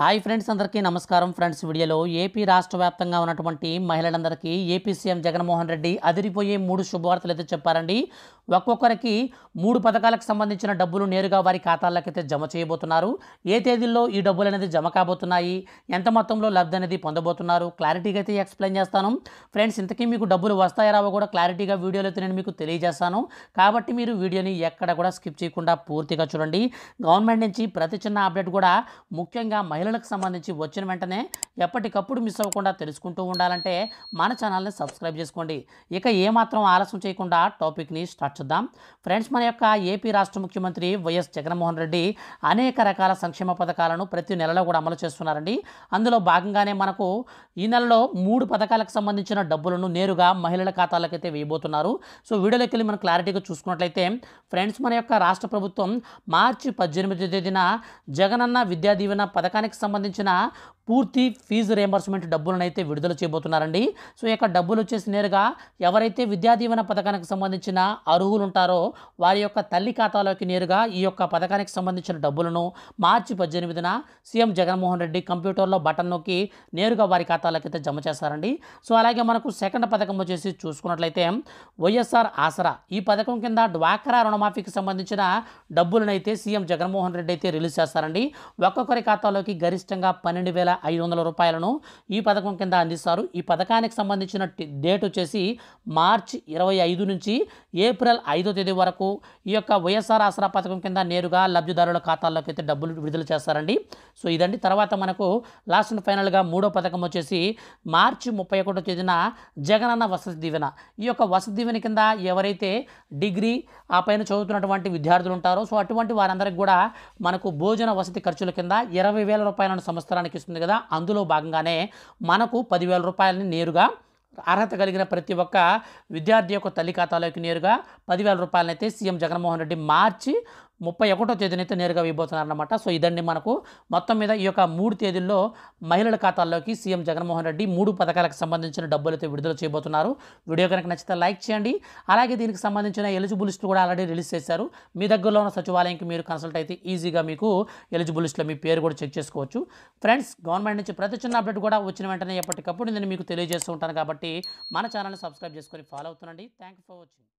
hi friends అందరికీ నమస్కారం friends వీడియోలో ఏపీ రాష్ట్ర వ్యాప్తంగా ఉన్నటువంటి మహిళలందరికీ ఏపీ సీఎం జగన్మోహన్ రెడ్డి అదిరిపోయే మూడు శుభవార్తలు అయితే చెప్పారండి ఒక్కొక్కరికి మూడు పథకాలకు సంబంధించిన డబ్బులు నేరుగా వారి ఖాతాల్లోకి అయితే జమ చేయబోతున్నారు ఏ తేదీల్లో ఈ డబ్బులు అనేది జమ కాబోతున్నాయి ఎంత మొత్తంలో లబ్ధి అనేది పొందబోతున్నారు క్లారిటీగా అయితే ఎక్స్ప్లెయిన్ చేస్తాను ఫ్రెండ్స్ ఇంతకీ మీకు డబ్బులు వస్తాయా రావో కూడా క్లారిటీగా వీడియోలో అయితే నేను మీకు తెలియజేస్తాను కాబట్టి మీరు వీడియోని ఎక్కడ కూడా స్కిప్ చేయకుండా పూర్తిగా చూడండి గవర్నమెంట్ నుంచి ప్రతి చిన్న అప్డేట్ కూడా ముఖ్యంగా మహిళ మహిళలకు సంబంధించి వచ్చిన వెంటనే ఎప్పటికప్పుడు మిస్ అవ్వకుండా తెలుసుకుంటూ ఉండాలంటే మన ఛానల్ని సబ్స్క్రైబ్ చేసుకోండి ఇక ఏమాత్రం ఆలస్యం చేయకుండా టాపిక్ని స్టార్ట్ చేద్దాం ఫ్రెండ్స్ మన యొక్క ఏపీ రాష్ట్ర ముఖ్యమంత్రి వైఎస్ జగన్మోహన్ రెడ్డి అనేక రకాల సంక్షేమ పథకాలను ప్రతి నెలలో కూడా అమలు చేస్తున్నారండి అందులో భాగంగానే మనకు ఈ నెలలో మూడు పథకాలకు సంబంధించిన డబ్బులను నేరుగా మహిళల ఖాతాలకైతే వేయబోతున్నారు సో వీడియోలోకి వెళ్ళి మనం క్లారిటీగా చూసుకున్నట్లయితే ఫ్రెండ్స్ మన యొక్క రాష్ట్ర ప్రభుత్వం మార్చి పద్దెనిమిది తేదీన జగనన్న విద్యా దీవెన పథకానికి సంబంధించిన పూర్తి ఫీజు రియంబర్స్మెంట్ డబ్బులను అయితే విడుదల చేయబోతున్నారండి సో ఈ యొక్క డబ్బులు వచ్చేసి నేరుగా ఎవరైతే విద్యా దీవెన పథకానికి సంబంధించిన అర్హులు ఉంటారో వారి యొక్క తల్లి ఖాతాలోకి నేరుగా ఈ యొక్క పథకానికి సంబంధించిన డబ్బులను మార్చి పద్దెనిమిదిన సీఎం జగన్మోహన్ రెడ్డి కంప్యూటర్లో బటన్ నొక్కి నేరుగా వారి ఖాతాలోకి అయితే జమ చేస్తారండి సో అలాగే మనకు సెకండ్ పథకం వచ్చేసి చూసుకున్నట్లయితే వైఎస్ఆర్ ఆసరా ఈ పథకం కింద డ్వాక్రా రుణమాఫీకి సంబంధించిన డబ్బులను అయితే సీఎం జగన్మోహన్ రెడ్డి అయితే రిలీజ్ చేస్తారండి ఒక్కొక్కరి ఖాతాలోకి గరిష్టంగా పన్నెండు వేల ఐదు వందల రూపాయలను ఈ పథకం కింద అందిస్తారు ఈ పథకానికి సంబంధించిన డేట్ వచ్చేసి మార్చ్ ఇరవై ఐదు నుంచి ఏప్రిల్ ఐదో తేదీ వరకు ఈ యొక్క వైఎస్ఆర్ ఆసరా పథకం కింద నేరుగా లబ్ధిదారుల ఖాతాల్లోకి అయితే డబ్బులు విడుదల చేస్తారండి సో ఇదండి తర్వాత మనకు లాస్ట్ అండ్ ఫైనల్గా మూడో పథకం వచ్చేసి మార్చి ముప్పై ఒకటో తేదీన జగనన్న వసతి దీవెన ఈ యొక్క వసతి దీవెన కింద ఎవరైతే డిగ్రీ ఆ పైన చదువుతున్నటువంటి విద్యార్థులు ఉంటారో సో అటువంటి వారందరికి కూడా మనకు భోజన వసతి ఖర్చుల కింద ఇరవై వేల రూపాయలను సంవత్సరానికి ఇస్తుంది కదా అందులో భాగంగానే మనకు పదివేల రూపాయలని నేరుగా అర్హత కలిగిన ప్రతి ఒక్క విద్యార్థి యొక్క తల్లి ఖాతాలోకి నేరుగా పదివేల రూపాయలనైతే సీఎం జగన్మోహన్ రెడ్డి మార్చి ముప్పై ఒకటో తేదీనైతే నేరుగా ఇవ్వబోతున్నారన్నమాట సో ఇదండి మనకు మొత్తం మీద ఈ యొక్క మూడు తేదీల్లో మహిళల ఖాతాల్లోకి సీఎం జగన్మోహన్ రెడ్డి మూడు పథకాలకు సంబంధించిన డబ్బులు అయితే విడుదల చేయబోతున్నారు వీడియో కనుక నచ్చితే లైక్ చేయండి అలాగే దీనికి సంబంధించిన ఎలిజిబుల్ కూడా ఆల్రెడీ రిలీజ్ చేశారు మీ దగ్గరలో ఉన్న సచివాలయంకి మీరు కన్సల్ట్ అయితే ఈజీగా మీకు ఎలిజిబుల్ మీ పేరు కూడా చెక్ చేసుకోవచ్చు ఫ్రెండ్స్ గవర్నమెంట్ నుంచి ప్రతి చిన్న అప్డేట్ కూడా వచ్చిన వెంటనే ఎప్పటికప్పుడు నేను మీకు తెలియజేస్తూ ఉంటాను కాబట్టి మన ఛానల్ని సబ్స్క్రైబ్ చేసుకొని ఫాలో అవుతుండండి థ్యాంక్ ఫర్ వాచింగ్